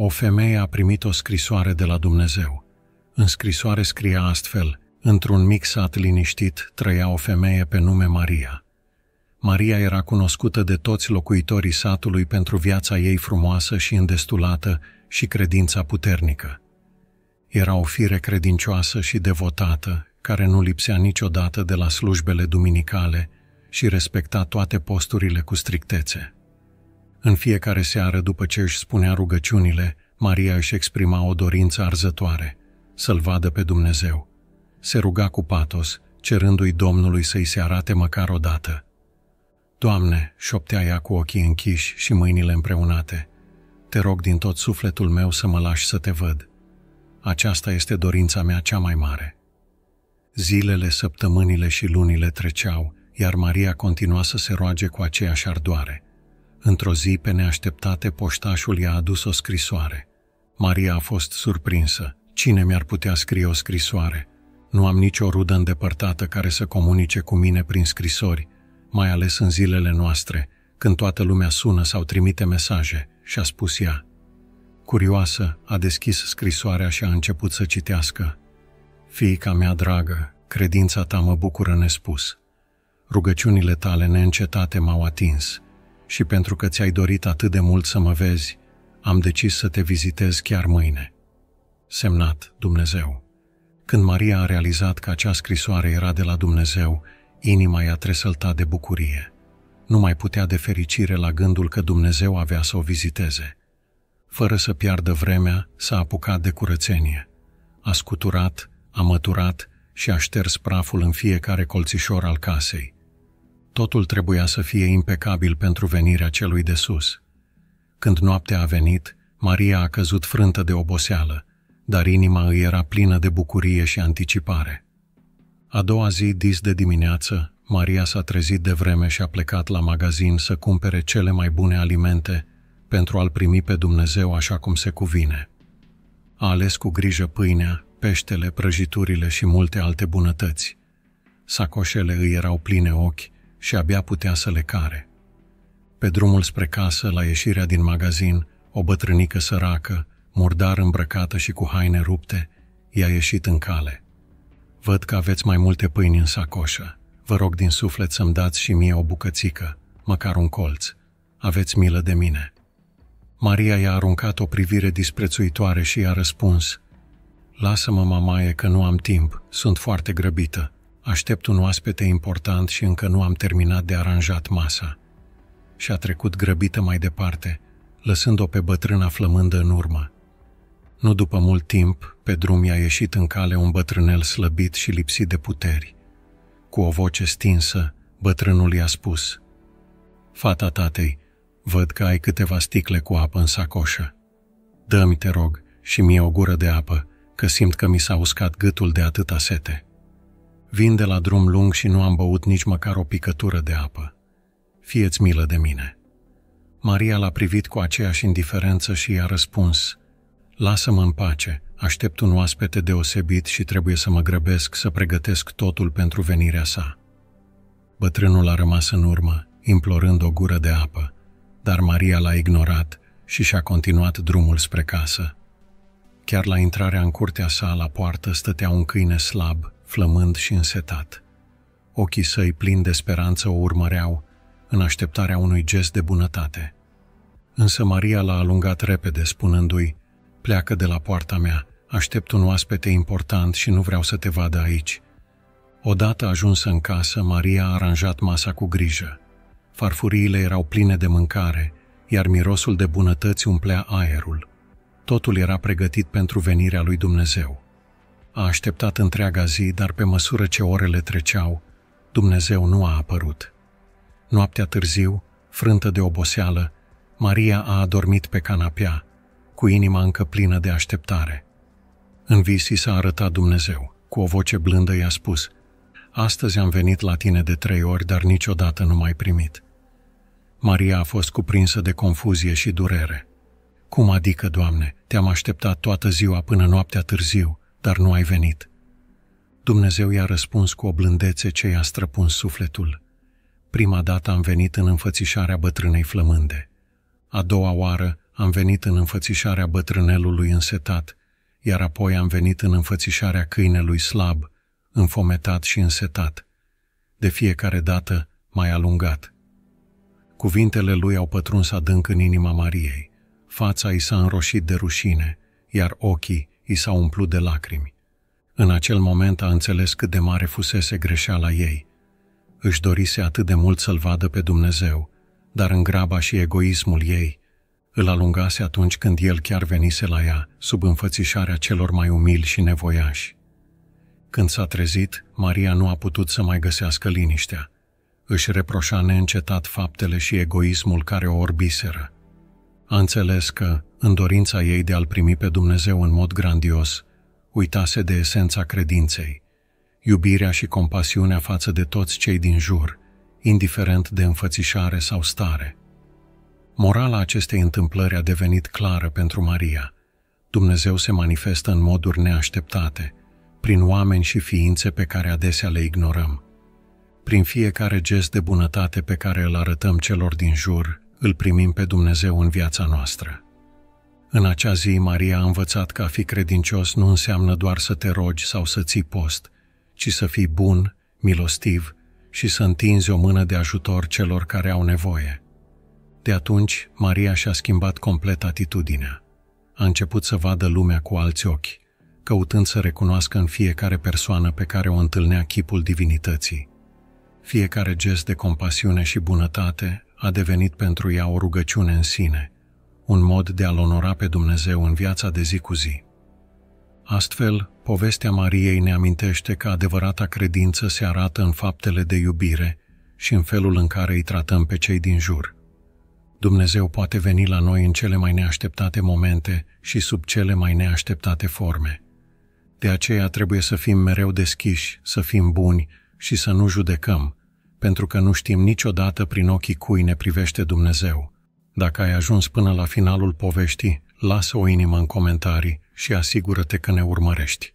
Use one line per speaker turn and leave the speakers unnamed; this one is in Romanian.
o femeie a primit o scrisoare de la Dumnezeu. În scrisoare scria astfel, într-un mic sat liniștit trăia o femeie pe nume Maria. Maria era cunoscută de toți locuitorii satului pentru viața ei frumoasă și îndestulată și credința puternică. Era o fire credincioasă și devotată, care nu lipsea niciodată de la slujbele duminicale și respecta toate posturile cu strictețe. În fiecare seară, după ce își spunea rugăciunile, Maria își exprima o dorință arzătoare, să-L vadă pe Dumnezeu. Se ruga cu patos, cerându-i Domnului să-i se arate măcar o dată. Doamne, șoptea ea cu ochii închiși și mâinile împreunate, te rog din tot sufletul meu să mă lași să te văd. Aceasta este dorința mea cea mai mare. Zilele, săptămânile și lunile treceau, iar Maria continua să se roage cu aceeași ardoare – Într-o zi, pe neașteptate, poștașul i-a adus o scrisoare. Maria a fost surprinsă. Cine mi-ar putea scrie o scrisoare? Nu am nicio rudă îndepărtată care să comunice cu mine prin scrisori, mai ales în zilele noastre, când toată lumea sună sau trimite mesaje, și-a spus ea. Curioasă, a deschis scrisoarea și a început să citească. Fiica mea dragă, credința ta mă bucură nespus. Rugăciunile tale neîncetate m-au atins – și pentru că ți-ai dorit atât de mult să mă vezi, am decis să te vizitez chiar mâine. Semnat Dumnezeu. Când Maria a realizat că acea scrisoare era de la Dumnezeu, inima i-a tresăltat de bucurie. Nu mai putea de fericire la gândul că Dumnezeu avea să o viziteze. Fără să piardă vremea, s-a apucat de curățenie. A scuturat, a măturat și a șters praful în fiecare colțișor al casei. Totul trebuia să fie impecabil pentru venirea celui de sus. Când noaptea a venit, Maria a căzut frântă de oboseală, dar inima îi era plină de bucurie și anticipare. A doua zi, dis de dimineață, Maria s-a trezit de vreme și a plecat la magazin să cumpere cele mai bune alimente pentru a-L primi pe Dumnezeu așa cum se cuvine. A ales cu grijă pâinea, peștele, prăjiturile și multe alte bunătăți. Sacoșele îi erau pline ochi și abia putea să le care. Pe drumul spre casă, la ieșirea din magazin, o bătrânică săracă, murdar îmbrăcată și cu haine rupte, i-a ieșit în cale. Văd că aveți mai multe pâini în sacoșă. Vă rog din suflet să-mi dați și mie o bucățică, măcar un colț. Aveți milă de mine. Maria i-a aruncat o privire disprețuitoare și i-a răspuns, Lasă-mă, mamaie, că nu am timp, sunt foarte grăbită. Aștept un oaspete important și încă nu am terminat de aranjat masa. Și a trecut grăbită mai departe, lăsând-o pe bătrâna flămândă în urmă. Nu după mult timp, pe drum i-a ieșit în cale un bătrânel slăbit și lipsit de puteri. Cu o voce stinsă, bătrânul i-a spus Fata tatei, văd că ai câteva sticle cu apă în sacoșă. Dă-mi, te rog, și mie o gură de apă, că simt că mi s-a uscat gâtul de atâta sete.” Vin de la drum lung și nu am băut nici măcar o picătură de apă. Fieți milă de mine. Maria l-a privit cu aceeași indiferență și i-a răspuns, Lasă-mă în pace, aștept un oaspete deosebit și trebuie să mă grăbesc să pregătesc totul pentru venirea sa. Bătrânul a rămas în urmă, implorând o gură de apă, dar Maria l-a ignorat și și-a continuat drumul spre casă. Chiar la intrarea în curtea sa, la poartă, stătea un câine slab, flămând și însetat. Ochii săi plini de speranță o urmăreau, în așteptarea unui gest de bunătate. Însă Maria l-a alungat repede, spunându-i, Pleacă de la poarta mea, aștept un oaspete important și nu vreau să te vadă aici. Odată ajunsă în casă, Maria a aranjat masa cu grijă. Farfuriile erau pline de mâncare, iar mirosul de bunătăți umplea aerul. Totul era pregătit pentru venirea lui Dumnezeu. A așteptat întreaga zi, dar pe măsură ce orele treceau, Dumnezeu nu a apărut. Noaptea târziu, frântă de oboseală, Maria a adormit pe canapea, cu inima încă plină de așteptare. În vis i s-a arătat Dumnezeu. Cu o voce blândă i-a spus, Astăzi am venit la tine de trei ori, dar niciodată nu m-ai primit. Maria a fost cuprinsă de confuzie și durere. Cum adică, Doamne, te-am așteptat toată ziua până noaptea târziu dar nu ai venit. Dumnezeu i-a răspuns cu o blândețe ce i-a străpuns sufletul. Prima dată am venit în înfățișarea bătrânei flămânde. A doua oară am venit în înfățișarea bătrânelului însetat, iar apoi am venit în înfățișarea câinelui slab, înfometat și însetat. De fiecare dată mai alungat. Cuvintele lui au pătruns adânc în inima Mariei. Fața i s-a înroșit de rușine, iar ochii i s-a umplut de lacrimi. În acel moment a înțeles cât de mare fusese greșeala ei. Își dorise atât de mult să-L vadă pe Dumnezeu, dar în graba și egoismul ei îl alungase atunci când el chiar venise la ea, sub înfățișarea celor mai umili și nevoiași. Când s-a trezit, Maria nu a putut să mai găsească liniștea. Își reproșa neîncetat faptele și egoismul care o orbiseră. A înțeles că, în dorința ei de a-L primi pe Dumnezeu în mod grandios, uitase de esența credinței, iubirea și compasiunea față de toți cei din jur, indiferent de înfățișare sau stare. Morala acestei întâmplări a devenit clară pentru Maria. Dumnezeu se manifestă în moduri neașteptate, prin oameni și ființe pe care adesea le ignorăm. Prin fiecare gest de bunătate pe care îl arătăm celor din jur, îl primim pe Dumnezeu în viața noastră. În acea zi, Maria a învățat că a fi credincios nu înseamnă doar să te rogi sau să ții post, ci să fii bun, milostiv și să întinzi o mână de ajutor celor care au nevoie. De atunci, Maria și-a schimbat complet atitudinea. A început să vadă lumea cu alți ochi, căutând să recunoască în fiecare persoană pe care o întâlnea chipul divinității. Fiecare gest de compasiune și bunătate a devenit pentru ea o rugăciune în sine – un mod de a-L onora pe Dumnezeu în viața de zi cu zi. Astfel, povestea Mariei ne amintește că adevărata credință se arată în faptele de iubire și în felul în care îi tratăm pe cei din jur. Dumnezeu poate veni la noi în cele mai neașteptate momente și sub cele mai neașteptate forme. De aceea trebuie să fim mereu deschiși, să fim buni și să nu judecăm, pentru că nu știm niciodată prin ochii cui ne privește Dumnezeu – dacă ai ajuns până la finalul poveștii, lasă o inimă în comentarii și asigură-te că ne urmărești.